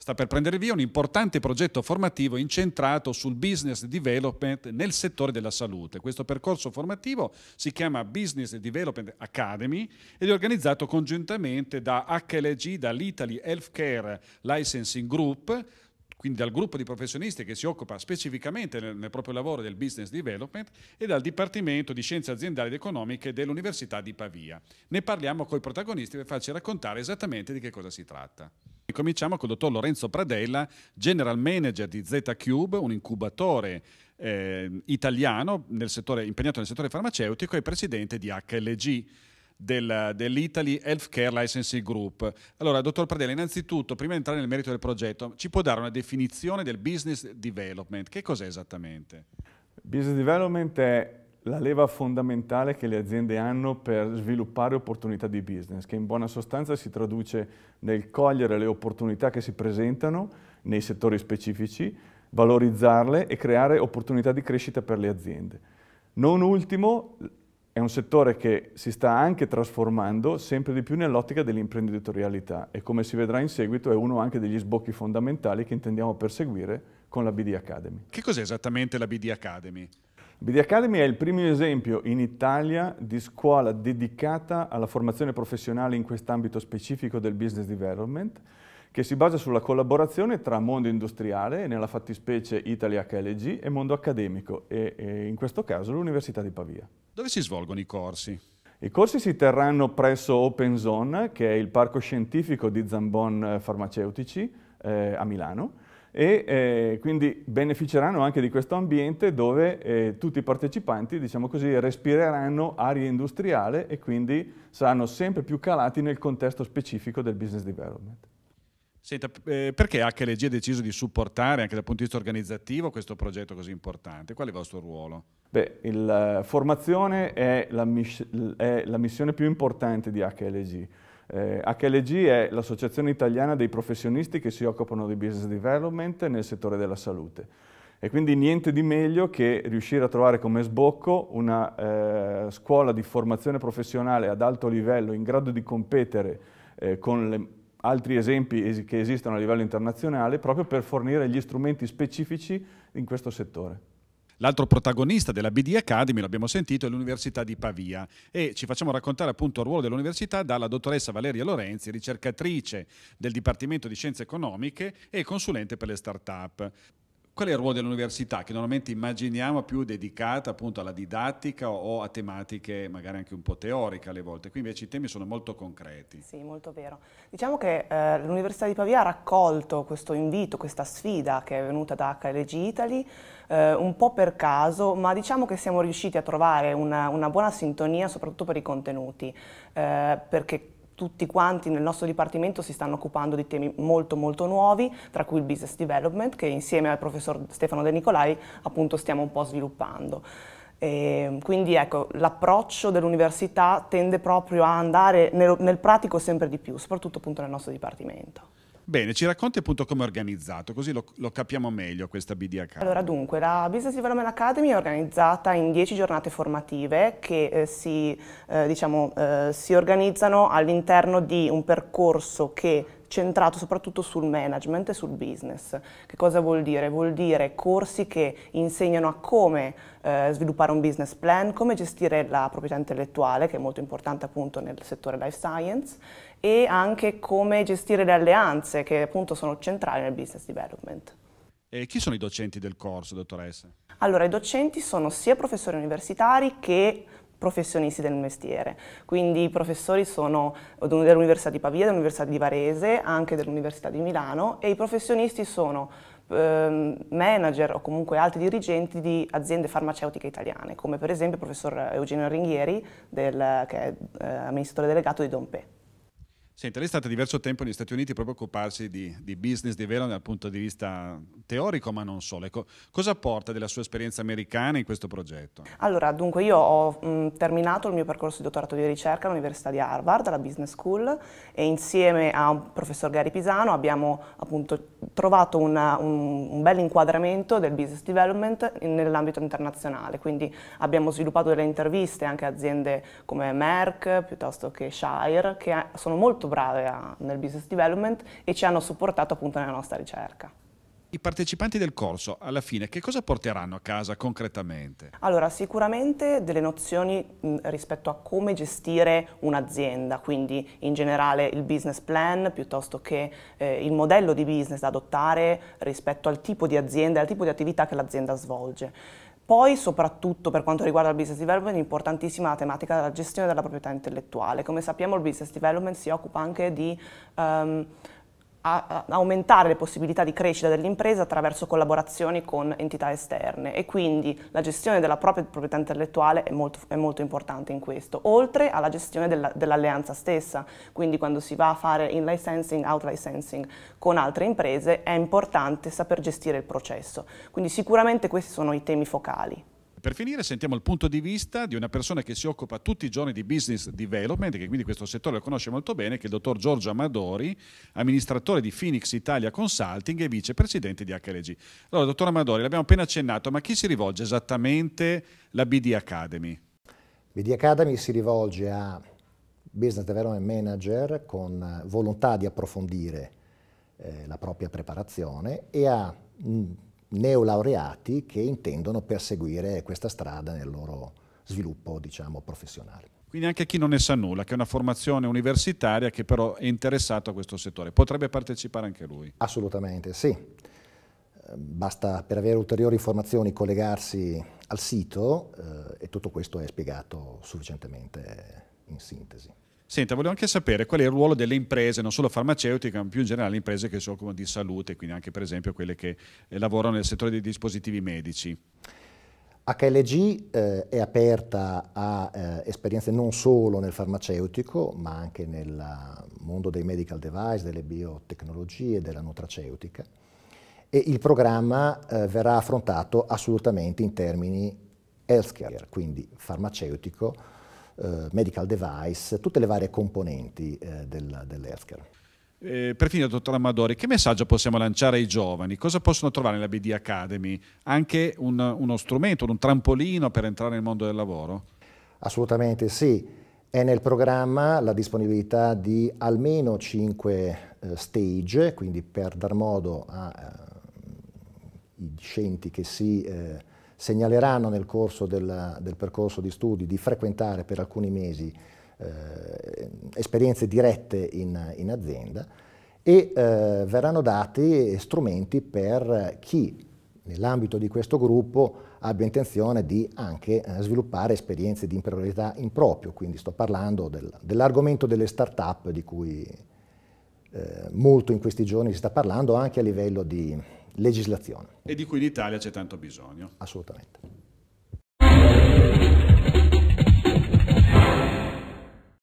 sta per prendere via un importante progetto formativo incentrato sul business development nel settore della salute. Questo percorso formativo si chiama Business Development Academy ed è organizzato congiuntamente da HLG, dall'Italy Healthcare Licensing Group, quindi dal gruppo di professionisti che si occupa specificamente nel, nel, proprio lavoro del business development e dal Dipartimento di Scienze Aziendali ed Economiche dell'Università di Pavia. Ne parliamo con i protagonisti per farci raccontare esattamente di che cosa si tratta. Cominciamo con il dottor Lorenzo Pradella, general manager di z un incubatore eh, italiano nel settore, impegnato nel settore farmaceutico e presidente di HLG. Del, dell'Italy Healthcare Licensing Group. Allora, dottor Pradella, innanzitutto, prima di entrare nel merito del progetto, ci può dare una definizione del business development? Che cos'è esattamente? Business development è la leva fondamentale che le aziende hanno per sviluppare opportunità di business, che in buona sostanza si traduce nel cogliere le opportunità che si presentano nei settori specifici, valorizzarle e creare opportunità di crescita per le aziende. Non ultimo, è un settore che si sta anche trasformando sempre di più nell'ottica dell'imprenditorialità e come si vedrà in seguito è uno anche degli sbocchi fondamentali che intendiamo perseguire con la BD Academy. Che cos'è esattamente la BD Academy? BD Academy è il primo esempio in Italia di scuola dedicata alla formazione professionale in quest'ambito specifico del business development, che si basa sulla collaborazione tra mondo industriale, nella fattispecie Italy HLG, e mondo accademico, e, e in questo caso l'Università di Pavia. Dove si svolgono i corsi? I corsi si terranno presso Open Zone, che è il parco scientifico di Zambon eh, Farmaceutici eh, a Milano, e eh, quindi beneficeranno anche di questo ambiente dove eh, tutti i partecipanti, diciamo così, respireranno aria industriale e quindi saranno sempre più calati nel contesto specifico del business development. Senta, eh, perché HLG ha deciso di supportare anche dal punto di vista organizzativo questo progetto così importante? Qual è il vostro ruolo? Beh, la eh, formazione è la, è la missione più importante di HLG eh, HLG è l'associazione italiana dei professionisti che si occupano di business development nel settore della salute e quindi niente di meglio che riuscire a trovare come sbocco una eh, scuola di formazione professionale ad alto livello in grado di competere eh, con le, altri esempi es che esistono a livello internazionale proprio per fornire gli strumenti specifici in questo settore. L'altro protagonista della BD Academy, l'abbiamo sentito, è l'Università di Pavia e ci facciamo raccontare appunto il ruolo dell'università dalla dottoressa Valeria Lorenzi, ricercatrice del Dipartimento di Scienze Economiche e consulente per le start-up. Qual è il ruolo dell'università che normalmente immaginiamo più dedicata appunto alla didattica o a tematiche magari anche un po' teoriche alle volte? Qui invece i temi sono molto concreti. Sì, molto vero. Diciamo che eh, l'Università di Pavia ha raccolto questo invito, questa sfida che è venuta da HLG Italy eh, un po' per caso, ma diciamo che siamo riusciti a trovare una, una buona sintonia soprattutto per i contenuti, eh, perché tutti quanti nel nostro dipartimento si stanno occupando di temi molto molto nuovi, tra cui il business development che insieme al professor Stefano De Nicolai appunto stiamo un po' sviluppando. E ehm, quindi ecco, l'approccio dell'università tende proprio a andare nel, nel pratico sempre di più, soprattutto appunto nel nostro dipartimento. Bene, ci racconti appunto come è organizzato, così lo, lo capiamo meglio questa BD Academy. Allora dunque, la Business Development Academy è organizzata in 10 giornate formative che eh, si, eh, diciamo, eh, si organizzano all'interno di un percorso che centrato soprattutto sul management e sul business. Che cosa vuol dire? Vuol dire corsi che insegnano a come eh, sviluppare un business plan, come gestire la proprietà intellettuale, che è molto importante appunto nel settore life science, e anche come gestire le alleanze, che appunto sono centrali nel business development. E chi sono i docenti del corso, dottoressa? Allora, i docenti sono sia professori universitari che professionisti del mestiere. Quindi i professori sono dell'Università di Pavia, dell'Università di Varese, anche dell'Università di Milano e i professionisti sono ehm, manager o comunque altri dirigenti di aziende farmaceutiche italiane, come per esempio il professor Eugenio Ringhieri, del, che è eh, amministratore delegato di Dompe. Senta, lei è stata diverso tempo negli Stati Uniti proprio a occuparsi di, di business development dal punto di vista teorico, ma non solo. Ecco, cosa porta della sua esperienza americana in questo progetto? Allora, dunque io ho mh, terminato il mio percorso di dottorato di ricerca all'Università di Harvard, alla Business School, e insieme a un professor Gary Pisano abbiamo appunto trovato una, un, un bel inquadramento del business development nell'ambito internazionale, quindi abbiamo sviluppato delle interviste anche a aziende come Merck, piuttosto che Shire, che sono molto brave a, nel business development e ci hanno supportato appunto nella nostra ricerca. I partecipanti del corso, alla fine, che cosa porteranno a casa concretamente? Allora, sicuramente delle nozioni rispetto a come gestire un'azienda, quindi in generale il business plan piuttosto che eh, il modello di business da adottare rispetto al tipo di azienda e al tipo di attività che l'azienda svolge. Poi soprattutto per quanto riguarda il business development è importantissima la tematica della gestione della proprietà intellettuale. Come sappiamo il business development si occupa anche di um, a aumentare le possibilità di crescita dell'impresa attraverso collaborazioni con entità esterne e quindi la gestione della propria proprietà intellettuale è molto, è molto importante in questo, oltre alla gestione dell'alleanza stessa, quindi quando si va a fare in licensing, out licensing con altre imprese è importante saper gestire il processo, quindi sicuramente questi sono i temi focali. Per finire sentiamo il punto di vista di una persona che si occupa tutti i giorni di business development, che quindi questo settore lo conosce molto bene, che è il dottor Giorgio Amadori, amministratore di Phoenix Italia Consulting e vicepresidente di HLG. Allora, dottor Amadori, l'abbiamo appena accennato, ma a chi si rivolge esattamente la BD Academy? BD Academy si rivolge a business development manager con volontà di approfondire eh, la propria preparazione e a mh, mm, neolaureati che intendono perseguire questa strada nel loro sviluppo diciamo, professionale. Quindi anche chi non ne sa nulla, che è una formazione universitaria che però è interessato a questo settore, potrebbe partecipare anche lui? Assolutamente sì. Basta per avere ulteriori informazioni collegarsi al sito eh, e tutto questo è spiegato sufficientemente in sintesi. Senta, volevo anche sapere qual è il ruolo delle imprese, non solo farmaceutiche, ma più in generale imprese che si occupano di salute, quindi anche per esempio quelle che eh, lavorano nel settore dei dispositivi medici. HLG eh, è aperta a eh, esperienze non solo nel farmaceutico, ma anche nel eh, mondo dei medical device, delle biotecnologie, della nutraceutica e il programma eh, verrà affrontato assolutamente in termini healthcare, quindi farmaceutico, eh, medical device, tutte le varie componenti eh, del, dell'healthcare. Eh, per finire, dottor Amadori, che messaggio possiamo lanciare ai giovani? Cosa possono trovare nella BD Academy? Anche un, uno strumento, un trampolino per entrare nel mondo del lavoro? Assolutamente sì. È nel programma la disponibilità di almeno 5 eh, stage, quindi per dar modo ai eh, discenti che si eh, segnaleranno nel corso del, del percorso di studi di frequentare per alcuni mesi eh, esperienze dirette in, in azienda e eh, verranno dati strumenti per chi nell'ambito di questo gruppo abbia intenzione di anche eh, sviluppare esperienze di imprenditorialità in proprio, quindi sto parlando del, dell'argomento delle start-up di cui eh, molto in questi giorni si sta parlando anche a livello di legislazione. E di cui in Italia c'è tanto bisogno. Assolutamente.